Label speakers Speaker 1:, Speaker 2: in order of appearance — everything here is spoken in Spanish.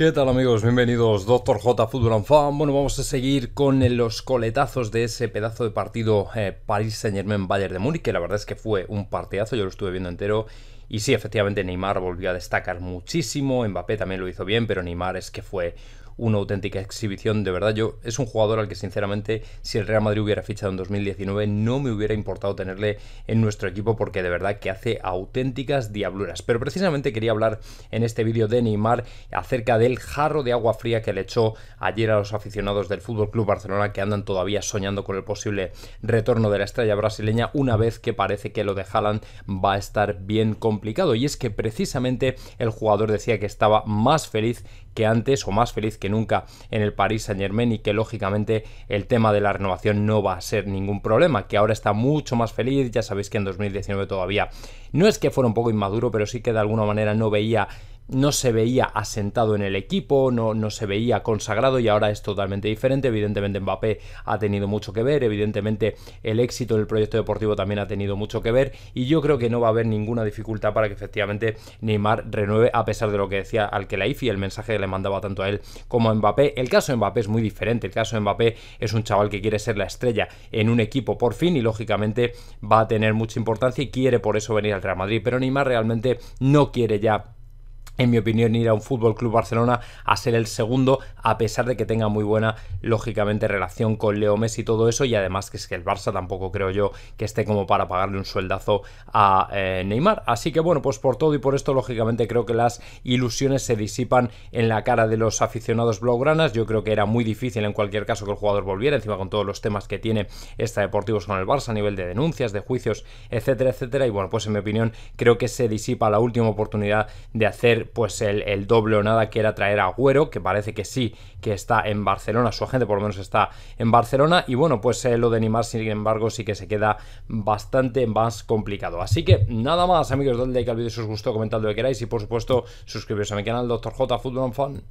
Speaker 1: ¿Qué tal amigos? Bienvenidos Doctor J Football Fan. Bueno, vamos a seguir con los coletazos de ese pedazo de partido eh, Paris Saint Germain Bayern de Múnich, que la verdad es que fue un partidazo, yo lo estuve viendo entero y sí, efectivamente Neymar volvió a destacar muchísimo, Mbappé también lo hizo bien, pero Neymar es que fue una auténtica exhibición, de verdad yo es un jugador al que sinceramente si el Real Madrid hubiera fichado en 2019 no me hubiera importado tenerle en nuestro equipo porque de verdad que hace auténticas diabluras. Pero precisamente quería hablar en este vídeo de Neymar acerca del jarro de agua fría que le echó ayer a los aficionados del FC Barcelona que andan todavía soñando con el posible retorno de la estrella brasileña una vez que parece que lo de Haaland va a estar bien complicado y es que precisamente el jugador decía que estaba más feliz que antes o más feliz que nunca en el Paris Saint Germain y que lógicamente el tema de la renovación no va a ser ningún problema, que ahora está mucho más feliz, ya sabéis que en 2019 todavía no es que fuera un poco inmaduro, pero sí que de alguna manera no veía no se veía asentado en el equipo, no, no se veía consagrado y ahora es totalmente diferente. Evidentemente Mbappé ha tenido mucho que ver, evidentemente el éxito del proyecto deportivo también ha tenido mucho que ver y yo creo que no va a haber ninguna dificultad para que efectivamente Neymar renueve a pesar de lo que decía al ifi el mensaje que le mandaba tanto a él como a Mbappé. El caso de Mbappé es muy diferente, el caso de Mbappé es un chaval que quiere ser la estrella en un equipo por fin y lógicamente va a tener mucha importancia y quiere por eso venir al Real Madrid, pero Neymar realmente no quiere ya en mi opinión, ir a un Fútbol Club Barcelona a ser el segundo, a pesar de que tenga muy buena, lógicamente, relación con Leo Messi y todo eso. Y además, que es que el Barça tampoco creo yo que esté como para pagarle un sueldazo a eh, Neymar. Así que, bueno, pues por todo y por esto, lógicamente, creo que las ilusiones se disipan en la cara de los aficionados blaugranas. Yo creo que era muy difícil, en cualquier caso, que el jugador volviera, encima con todos los temas que tiene esta Deportivos con el Barça a nivel de denuncias, de juicios, etcétera, etcétera. Y bueno, pues en mi opinión, creo que se disipa la última oportunidad de hacer pues el, doble o nada que era traer a Güero que parece que sí, que está en Barcelona, su agente por lo menos está en Barcelona, y bueno, pues eh, lo de Neymar, sin embargo, sí que se queda bastante más complicado. Así que nada más, amigos, dadle like al vídeo si os gustó, comentad lo que queráis y por supuesto suscribiros a mi canal, Doctor J Football Fan.